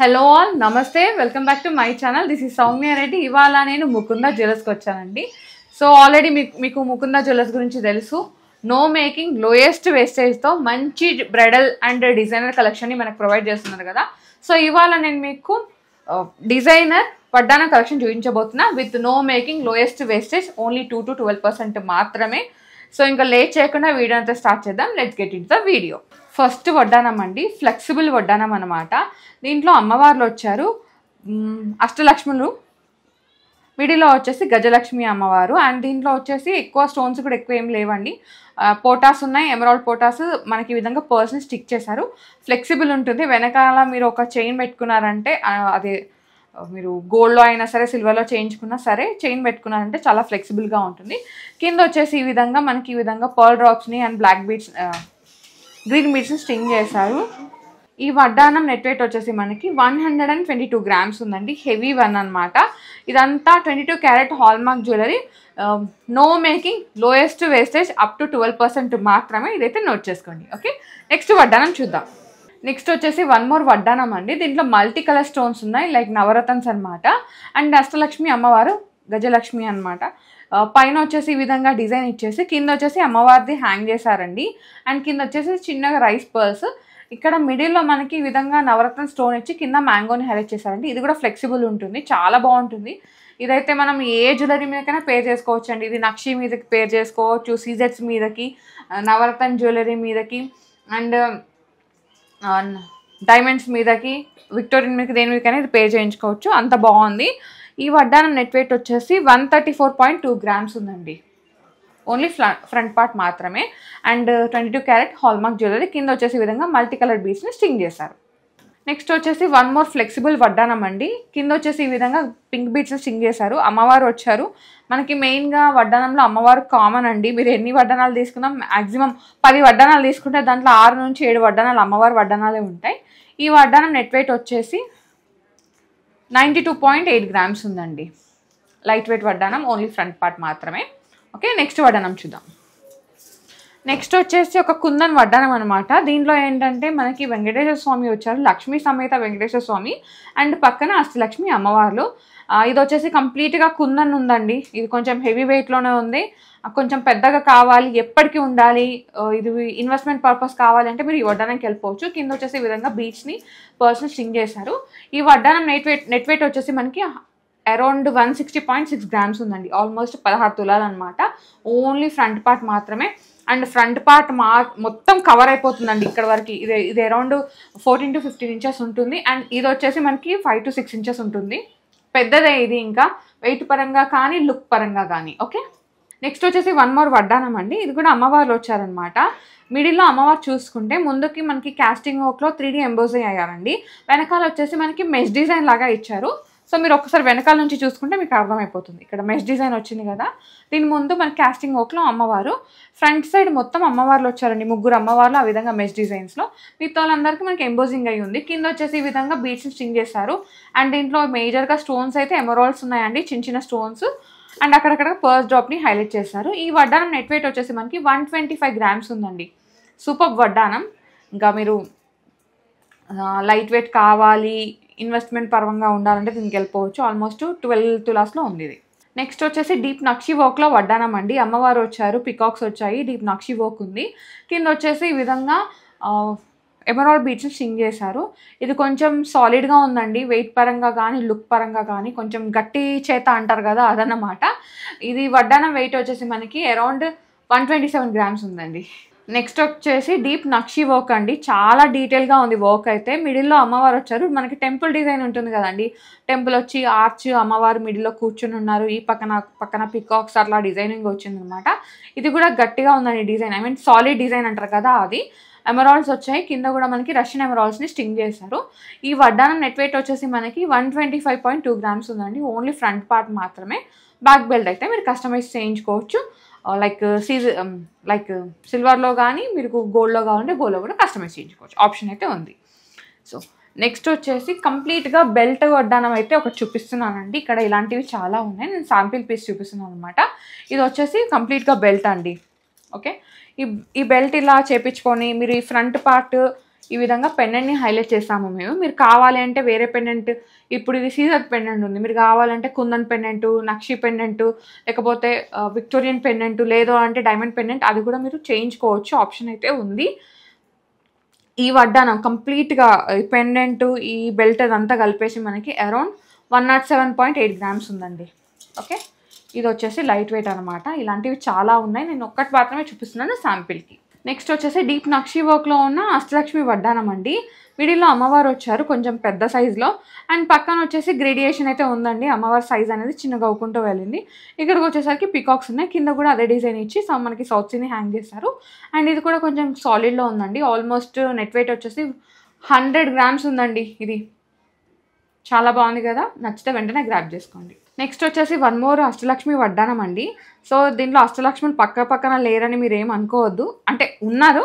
hello all నమస్తే welcome back to my channel this ఈ సౌమ్య రెడ్డి ఇవాళ నేను ముకుంద జ్యువెలర్స్కి వచ్చానండి సో ఆల్రెడీ మీకు మీకు ముకుంద జ్యువెలర్స్ గురించి తెలుసు నో మేకింగ్ లోయెస్ట్ వేస్టేజ్తో మంచి బ్రైడల్ అండ్ డిజైనర్ కలెక్షన్ని మనకు ప్రొవైడ్ చేస్తున్నారు కదా సో ఇవాళ నేను మీకు డిజైనర్ పడ్డాన కలెక్షన్ చూపించబోతున్నా with no making lowest wastage only two to twelve percent మాత్రమే సో ఇంకా లేట్ చేయకుండా వీడియో అంతా స్టార్ట్ చేద్దాం let's get it the video first వడ్డానం అండి ఫ్లెక్సిబుల్ వడ్డానం అనమాట దీంట్లో అమ్మవార్లు వచ్చారు అష్టలక్ష్ములు మిడిలో వచ్చేసి గజలక్ష్మి అమ్మవారు అండ్ దీంట్లో వచ్చేసి ఎక్కువ స్టోన్స్ కూడా ఎక్కువ ఏం లేవండి పోటాస్ ఉన్నాయి ఎమరాల్డ్ పోటాస్ మనకి ఈ విధంగా పర్సన్ స్టిక్ చేశారు ఫ్లెక్సిబుల్ ఉంటుంది వెనకాల మీరు ఒక చైన్ పెట్టుకున్నారంటే అది మీరు గోల్డ్లో అయినా సరే సిల్వర్లో చేయించుకున్నా సరే చైన్ పెట్టుకున్నారంటే చాలా ఫ్లెక్సిబుల్గా ఉంటుంది కింద వచ్చేసి ఈ విధంగా మనకి ఈ విధంగా పర్ల్ డ్రాప్స్ని అండ్ బ్లాక్ బీట్స్ గ్రీన్ మిర్చిని స్టింగ్ చేశారు ఈ వడ్డానం నెట్ వెయిట్ వచ్చేసి మనకి one hundred and twenty two grams ఉందండి హెవీ వన్ అనమాట ఇదంతా twenty two carat hallmark jewellery no making lowest wastage up to twelve percent మాత్రమే ఇదైతే నోట్ చేసుకోండి ఓకే నెక్స్ట్ వడ్డానం చూద్దాం నెక్స్ట్ వచ్చేసి వన్ మోర్ వడ్డానం అండి దీంట్లో మల్టీ కలర్ స్టోన్స్ ఉన్నాయి లైక్ నవరత్న్స్ అనమాట అండ్ అష్టలక్ష్మి అమ్మవారు గజలక్ష్మి అనమాట పైన వచ్చేసి ఈ విధంగా డిజైన్ ఇచ్చేసి కింద వచ్చేసి అమ్మవారిది హ్యాంగ్ చేశారండి అండ్ కింద వచ్చేసి చిన్నగా రైస్ పర్స్ ఇక్కడ మిడిల్లో మనకి ఈ విధంగా నవరత్న స్టోన్ ఇచ్చి కింద మ్యాంగోని హైలైట్ చేశారండి ఇది కూడా ఫ్లెక్సిబుల్ ఉంటుంది చాలా బాగుంటుంది ఇదైతే మనం ఏ జ్యువెలరీ మీదకైనా పేర్ చేసుకోవచ్చు అండి ఇది నక్షి మీదకి పేర్ చేసుకోవచ్చు సీజెట్స్ మీదకి నవరత్న జ్యువెలరీ మీదకి అండ్ డైమండ్స్ మీదకి విక్టోరియన్ మీదకి దేని మీదకైనా ఇది పే చేయించుకోవచ్చు అంత బాగుంది ఈ వడ్డానం నెట్ వెయిట్ వచ్చేసి one thirty four point two grams ఉందండి ఓన్లీ ఫ్రంట్ పార్ట్ మాత్రమే and twenty two carat hallmark jewellery కింద వచ్చేసి విధంగా మల్టీ కలర్ బీచ్ని స్టింగ్ చేశారు నెక్స్ట్ వచ్చేసి వన్ మోర్ ఫ్లెక్సిబుల్ వడ్డానం అండి కింద వచ్చేసి ఈ విధంగా పింక్ బీచ్ని స్టింగ్ చేశారు అమ్మవారు వచ్చారు మనకి మెయిన్గా వడ్డానంలో అమ్మవారు కామన్ అండి మీరు ఎన్ని వడ్డానాలు తీసుకున్నా మ్యాక్సిమం పది వడ్డానాలు తీసుకుంటే దాంట్లో ఆరు నుంచి ఏడు వడ్డానాలు అమ్మవారి వడ్డానాలే ఉంటాయి ఈ వడ్డానం నెట్ వెయిట్ వచ్చేసి ninety two point eight grams ఉందండి లైట్ వెయిట్ వడ్డానం ఓన్లీ ఫ్రంట్ పార్ట్ మాత్రమే ఓకే నెక్స్ట్ వడ్డానం చూద్దాం నెక్స్ట్ వచ్చేసి ఒక కుందన్ వడ్డానం అనమాట దీంట్లో ఏంటంటే మనకి వెంకటేశ్వర స్వామి వచ్చారు లక్ష్మీ సమేత వెంకటేశ్వర స్వామి అండ్ పక్కన అష్టలక్ష్మి అమ్మవార్లు ఇది వచ్చేసి కంప్లీట్గా కుందన్ ఉందండి ఇది కొంచెం హెవీ వెయిట్లోనే ఉంది కొంచెం పెద్దగా కావాలి ఎప్పటికీ ఉండాలి ఇది ఇన్వెస్ట్మెంట్ పర్పస్ కావాలంటే మీరు ఈ వడ్డానంకి వెళ్ళిపోవచ్చు కింద వచ్చేసి విధంగా బీచ్ని పర్సన్ స్టింగ్ చేశారు ఈ వడ్డానం నెట్ వెయిట్ నెట్ వెయిట్ వచ్చేసి మనకి around one sixty point six grams ఉందండి ఆల్మోస్ట్ పదహారు తులాలు అనమాట ఓన్లీ ఫ్రంట్ పార్ట్ మాత్రమే అండ్ ఫ్రంట్ పార్ట్ మా మొత్తం కవర్ అయిపోతుందండి ఇక్కడ వరకు ఇదే ఇది around fourteen to fifteen inches ఉంటుంది అండ్ ఇది వచ్చేసి మనకి ఫైవ్ టు సిక్స్ ఇంచెస్ ఉంటుంది పెద్దదే ఇది ఇంకా వెయిట్ పరంగా కానీ లుక్ పరంగా కానీ ఓకే నెక్స్ట్ వచ్చేసి వన్ మోర్ వడ్డానం అండి ఇది కూడా అమ్మవారు వచ్చారనమాట మిడిల్లో అమ్మవారు చూసుకుంటే ముందుకి మనకి క్యాస్టింగ్ వర్క్లో త్రీ డీ ఎంబోజీ అయ్యారండి వెనకాల వచ్చేసి మనకి మెష్ డిజైన్ లాగా ఇచ్చారు సో మీరు ఒకసారి వెనకాల నుంచి చూసుకుంటే మీకు అర్థమైపోతుంది ఇక్కడ మెష్ డిజైన్ వచ్చింది కదా దీని ముందు మన క్యాస్టింగ్ ఓక్లో అమ్మవారు ఫ్రంట్ సైడ్ మొత్తం అమ్మవార్లు వచ్చారండి ముగ్గురు అమ్మవార్లు ఆ విధంగా మెష్ డిజైన్స్లో మిగతా వాళ్ళందరికీ మనకి ఎంబోజింగ్ అయ్యి ఉంది కింద వచ్చేసి ఈ విధంగా బీట్స్ని స్టింగ్ చేశారు అండ్ దీంట్లో మేజర్గా స్టోన్స్ అయితే ఎమరాల్స్ ఉన్నాయండి చిన్న చిన్న స్టోన్స్ అండ్ అక్కడక్కడ పర్స్ డ్రాప్ని హైలైట్ చేశారు ఈ వడ్డానం నెట్ వెయిట్ వచ్చేసి మనకి వన్ ట్వంటీ ఫైవ్ గ్రామ్స్ ఉందండి సూపర్ వడ్డానం ఇంకా మీరు లైట్ వెయిట్ కావాలి ఇన్వెస్ట్మెంట్ పరంగా ఉండాలంటే దీనికి వెళ్ళిపోవచ్చు ఆల్మోస్ట్ ట్వెల్వ్ తులాస్లో ఉంది ఇది నెక్స్ట్ వచ్చేసి డీప్ నక్షి వర్క్లో వడ్డానం అండి అమ్మవారు వచ్చారు పికాక్స్ వచ్చాయి డీప్ నక్షి వర్క్ ఉంది కింద వచ్చేసి ఈ విధంగా ఎమరాల్డ్ బీచ్ని స్టింగ్ చేశారు ఇది కొంచెం సాలిడ్గా ఉందండి వెయిట్ పరంగా కానీ లుక్ పరంగా కానీ కొంచెం గట్టి చేత అంటారు కదా అదన్నమాట ఇది వడ్డానం వెయిట్ వచ్చేసి మనకి around one twenty seven grams ఉందండి నెక్స్ట్ వచ్చేసి డీప్ నక్షి వర్క్ అండి చాలా డీటెయిల్గా ఉంది వర్క్ అయితే మిడిల్లో అమ్మవారు వచ్చారు మనకి టెంపుల్ డిజైన్ ఉంటుంది కదండి టెంపుల్ వచ్చి ఆర్చ్ అమ్మవారు మిడిల్లో కూర్చుని ఉన్నారు ఈ పక్కన పక్కన పికాక్స్ అట్లా డిజైనింగ్ వచ్చింది అనమాట ఇది కూడా గట్టిగా ఉందండి design I mean solid design అంటారు కదా అది ఎమరాల్స్ వచ్చాయి కింద కూడా మనకి రష్యన్ ఎమరాల్స్ని స్టింగ్ చేశారు ఈ వడ్డానం నెట్ వెయిట్ వచ్చేసి మనకి one twenty five point two grams ఉందండి ఓన్లీ ఫ్రంట్ పార్ట్ మాత్రమే బ్యాక్ బెల్ట్ అయితే మీరు కస్టమైజ్ చేయించుకోవచ్చు లైక్ సీజ లైక్ సిల్వర్లో కానీ మీకు గోల్డ్లో కావాలంటే గోల్డ్లో కూడా కస్టమైజ్ చేయించుకోవచ్చు ఆప్షన్ అయితే ఉంది సో నెక్స్ట్ వచ్చేసి కంప్లీట్గా బెల్ట్ వడ్డానం అయితే ఒకటి చూపిస్తున్నానండి ఇక్కడ ఇలాంటివి చాలా ఉన్నాయి నేను శాంపిల్ పీస్ చూపిస్తున్నాను అనమాట ఇది వచ్చేసి కంప్లీట్గా బెల్ట్ అండి ఓకే ఈ ఈ బెల్ట్ ఇలా చేపించుకొని మీరు ఈ ఫ్రంట్ పార్ట్ ఈ విధంగా పెండెంట్ని హైలైట్ చేస్తాము మేము మీరు కావాలి అంటే వేరే పెండెంట్ ఇప్పుడు ఇది సీజర్ పెండెంట్ ఉంది మీరు కావాలంటే కుందన్ పెండెంటు నక్షి పెండెంట్ లేకపోతే విక్టోరియన్ పెండెంట్ లేదో అంటే డైమండ్ పెండెంట్ అది కూడా మీరు చేయించుకోవచ్చు ఆప్షన్ అయితే ఉంది ఈ వడ్డానం కంప్లీట్గా ఈ పెండెంట్ ఈ బెల్ట్ అదంతా కలిపేసి మనకి around one nought seven point eight grams ఉందండి ఓకే ఇది వచ్చేసి లైట్ వెయిట్ అనమాట ఇలాంటివి చాలా ఉన్నాయి నేను ఒక్కటి మాత్రమే చూపిస్తున్నాను శాంపిల్కి నెక్స్ట్ వచ్చేసి డీప్ నక్షి వర్క్లో ఉన్న అష్టలక్ష్మి వడ్డానం అండి వీడిలో అమ్మవారు వచ్చారు కొంచెం పెద్ద సైజులో అండ్ పక్కన వచ్చేసి గ్రేడియేషన్ అయితే ఉందండి అమ్మవారి సైజ్ అనేది చిన్నగా అవుకుంటూ వెళ్ళింది ఇక్కడికి వచ్చేసరికి పికాక్స్ ఉన్నాయి కింద కూడా అదే డిజైన్ ఇచ్చి సో మనకి సౌత్ హ్యాంగ్ చేస్తారు అండ్ ఇది కూడా కొంచెం సాలిడ్లో ఉందండి ఆల్మోస్ట్ నెట్ వెయిట్ వచ్చేసి హండ్రెడ్ గ్రామ్స్ ఉందండి ఇది చాలా బాగుంది కదా నచ్చితే వెంటనే గ్రాప్ చేసుకోండి నెక్స్ట్ వచ్చేసి వన్ మోర్ అష్టలక్ష్మి వడ్డానం అండి సో దీంట్లో అష్టలక్ష్మిని పక్క పక్కన లేరని మీరు ఏం అనుకోవద్దు అంటే ఉన్నారు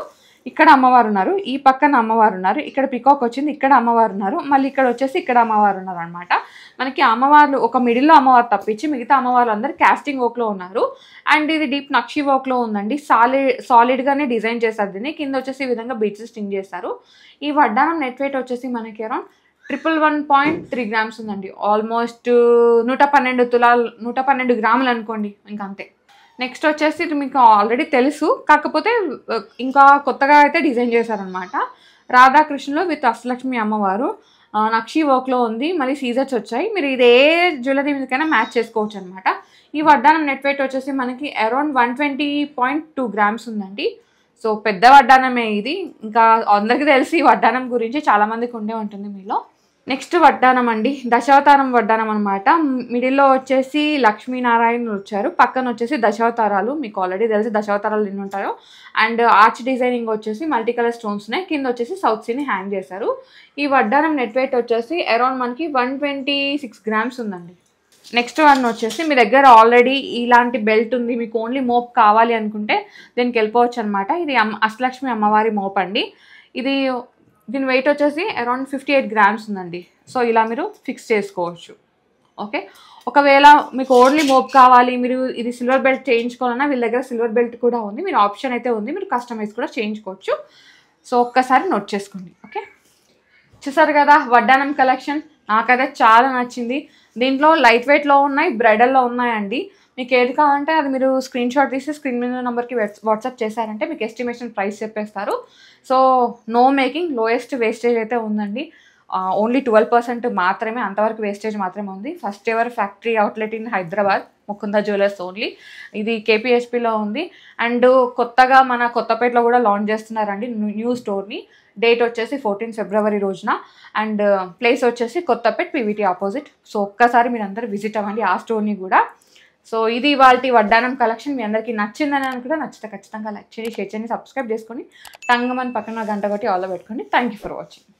ఇక్కడ అమ్మవారు ఉన్నారు ఈ పక్కన అమ్మవారు ఉన్నారు ఇక్కడ పికాక్ వచ్చింది ఇక్కడ అమ్మవారు ఉన్నారు మళ్ళీ ఇక్కడ వచ్చేసి ఇక్కడ అమ్మవారు ఉన్నారు అనమాట మనకి అమ్మవార్లు ఒక మిడిల్లో అమ్మవారు తప్పించి మిగతా అమ్మవార్లు అందరు క్యాస్టింగ్ వర్క్లో ఉన్నారు అండ్ ఇది డీప్ నక్షి వర్క్లో ఉందండి సాలిడ్ సాలిడ్గానే డిజైన్ చేశారు దీన్ని కింద వచ్చేసి ఈ విధంగా బీచ్ స్టింగ్ చేస్తారు ఈ వడ్డానం నెట్ వెయిట్ వచ్చేసి మనకి around triple one point three grams ఉందండి ఆల్మోస్ట్ uh, నూట పన్నెండు తులాలు నూట పన్నెండు గ్రాములు అనుకోండి ఇంకా అంతే నెక్స్ట్ వచ్చేసి ఇది మీకు ఆల్రెడీ తెలుసు కాకపోతే uh, ఇంకా కొత్తగా అయితే డిజైన్ చేశారనమాట రాధాకృష్ణలో విత్ అష్టలక్ష్మి అమ్మవారు నక్షి వర్క్లో ఉంది మళ్ళీ సీజర్స్ వచ్చాయి మీరు ఇది ఏ జ్యువెలరీ మీదకైనా మ్యాచ్ చేసుకోవచ్చు అనమాట ఈ వడ్డానం నెట్ వెయిట్ వచ్చేసి మనకి around one twenty point two grams ఉందండి సో పెద్ద వడ్డానమే ఇది ఇంకా అందరికీ తెలిసి ఈ వడ్డానం గురించి చాలామందికి ఉండే ఉంటుంది మీలో నెక్స్ట్ వడ్డానం అండి దశావతారం వడ్డానం అనమాట మిడిల్లో వచ్చేసి లక్ష్మీనారాయణులు వచ్చారు పక్కన వచ్చేసి దశావతారాలు మీకు ఆల్రెడీ తెలిసి దశావతారాలు ఎన్ని ఉంటాయో అండ్ ఆర్చ్ డిజైనింగ్ వచ్చేసి మల్టీ కలర్ స్టోన్స్నే కింద వచ్చేసి సౌత్ సీని హ్యాంగ్ చేశారు ఈ వడ్డానం నెట్ వెయిట్ వచ్చేసి అరౌండ్ మనకి వన్ ట్వంటీ సిక్స్ గ్రామ్స్ ఉందండి నెక్స్ట్ వన్ వచ్చేసి మీ దగ్గర ఆల్రెడీ ఇలాంటి బెల్ట్ ఉంది మీకు ఓన్లీ మోప్ కావాలి అనుకుంటే దీనికి వెళ్ళిపోవచ్చు అనమాట ఇది అమ్ అష్టలక్ష్మి అమ్మవారి మోప్ అండి ఇది దీని వెయిట్ వచ్చేసి అరౌండ్ ఫిఫ్టీ ఎయిట్ గ్రామ్స్ ఉందండి సో ఇలా మీరు ఫిక్స్ చేసుకోవచ్చు ఓకే ఒకవేళ మీకు ఓన్లీ మోప్ కావాలి మీరు ఇది సిల్వర్ బెల్ట్ చేయించుకోవాలన్నా వీళ్ళ దగ్గర సిల్వర్ బెల్ట్ కూడా ఉంది మీరు ఆప్షన్ అయితే ఉంది మీరు కస్టమైజ్ కూడా చేయించుకోవచ్చు సో ఒక్కసారి నోట్ చేసుకోండి ఓకే చూసారు కదా వడ్డానం కలెక్షన్ నాకైతే చాలా నచ్చింది దీంట్లో లైట్ వెయిట్లో ఉన్నాయి బ్రెడల్లో ఉన్నాయండి మీకు ఏది కావాలంటే అది మీరు స్క్రీన్ షాట్ తీసి స్క్రీన్ మీద నెంబర్కి వాట్సాప్ చేశారంటే మీకు ఎస్టిమేషన్ ప్రైస్ చెప్పేస్తారు so no making lowest wastage అయితే ఉందండి ఓన్లీ ట్వెల్వ్ పర్సెంట్ మాత్రమే అంతవరకు వేస్టేజ్ మాత్రమే ఉంది first ever factory outlet in Hyderabad Mukunda jewellers only ఇది కేపీహెచ్పిలో ఉంది అండ్ కొత్తగా మన కొత్తపేటలో కూడా లాంచ్ చేస్తున్నారండి న్యూ స్టోర్ని డేట్ వచ్చేసి ఫోర్టీన్ ఫిబ్రవరి రోజున అండ్ ప్లేస్ వచ్చేసి కొత్తపేట పీవీటీ ఆపోజిట్ సో ఒక్కసారి మీరందరూ విజిట్ అవ్వండి ఆ స్టోర్ని కూడా సో ఇది వాళ్ళ వడ్డానం కలెక్షన్ మీ అందరికీ నచ్చిందని అనుకుంటే నచ్చితే ఖచ్చితంగా లైక్ చేయండి షేర్ చేయండి సబ్స్క్రైబ్ చేసుకొని తంగమని పక్కన గంట కొట్టి ఆల్లో పెట్టుకోండి థ్యాంక్ ఫర్ వాచింగ్